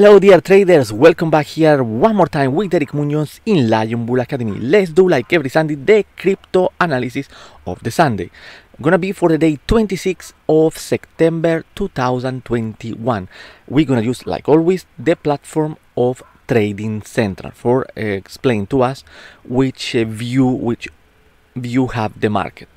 Hello dear traders, welcome back here one more time with Derek Munoz in Lion Bull Academy. Let's do like every Sunday the crypto analysis of the Sunday. Gonna be for the day 26th of September 2021. We're gonna use like always the platform of Trading Central for uh, explain to us which uh, view, which you have the market.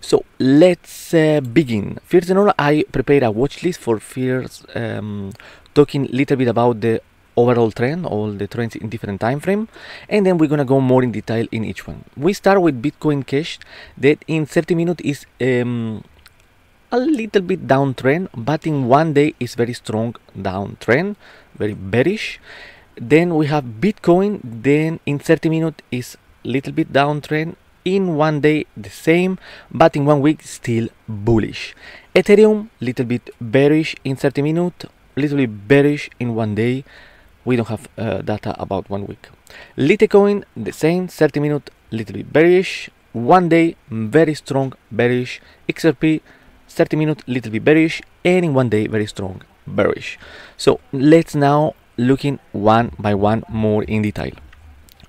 So let's uh, begin. First of all, I prepared a watch list for first um, talking a little bit about the overall trend, all the trends in different time frame, and then we're gonna go more in detail in each one. We start with Bitcoin Cash that in 30 minutes is um, a little bit downtrend, but in one day is very strong downtrend, very bearish. Then we have Bitcoin, then in 30 minutes is little bit downtrend in one day the same, but in one week still bullish. Ethereum, little bit bearish in 30 minutes, little bit bearish in one day. We don't have uh, data about one week. Litecoin, the same, 30 minute, little bit bearish. One day, very strong bearish. XRP, 30 minute, little bit bearish. And in one day, very strong bearish. So let's now looking one by one more in detail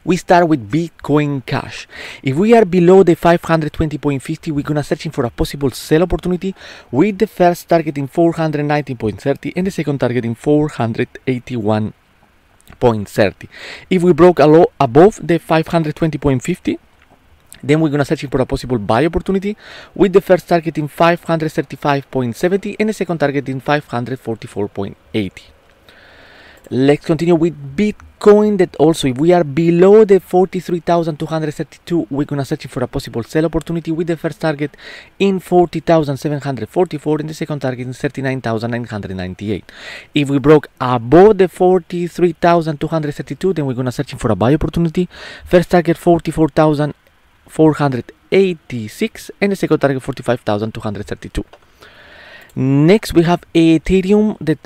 we start with Bitcoin Cash. If we are below the 520.50, we're gonna searching for a possible sell opportunity with the first target in 419.30 and the second target in 481.30. If we broke a low above the 520.50, then we're gonna search for a possible buy opportunity with the first target in 535.70 and the second target in 544.80. Let's continue with Bitcoin coin that also if we are below the 43,232 we're gonna search for a possible sell opportunity with the first target in 40,744 and the second target in 39,998 if we broke above the 43,232 then we're gonna search for a buy opportunity first target 44,486 and the second target 45,232 next we have ethereum that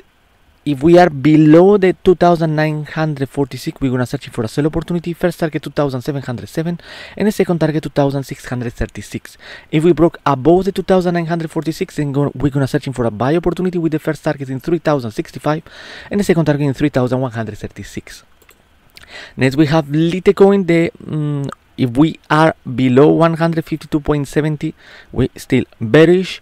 if we are below the 2946 we're gonna search for a sell opportunity first target 2707 and the second target 2636 if we broke above the 2946 then we're gonna searching for a buy opportunity with the first target in 3065 and the second target in 3136 next we have litecoin the um, if we are below 152.70 we still bearish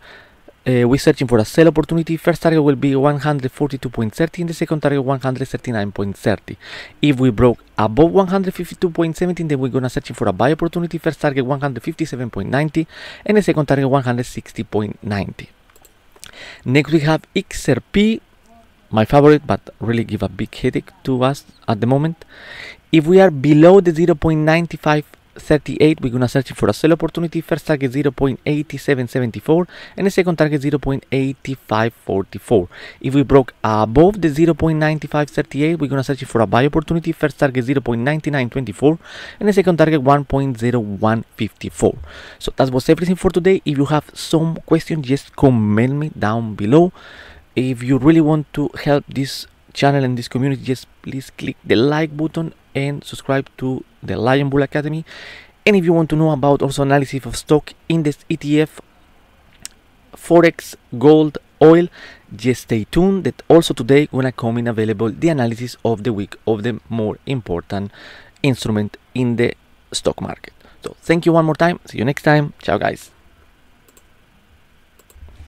uh, we're searching for a sell opportunity. First target will be 142.30 and the second target 139.30. If we broke above 152.17, then we're gonna searching for a buy opportunity. First target 157.90 and the second target 160.90. Next we have XRP, my favorite, but really give a big headache to us at the moment. If we are below the 0.95 38 we're gonna search for a sell opportunity first target 0.8774 and the second target 0.8544 if we broke above the 0.9538 we're gonna search for a buy opportunity first target 0.9924 and the second target 1.0154 so that was everything for today if you have some questions just comment me down below if you really want to help this channel and this community, just please click the like button and subscribe to the Lion Bull Academy. And if you want to know about also analysis of stock, index, ETF, forex, gold, oil, just stay tuned that also today gonna come in available the analysis of the week of the more important instrument in the stock market. So thank you one more time. See you next time. Ciao guys.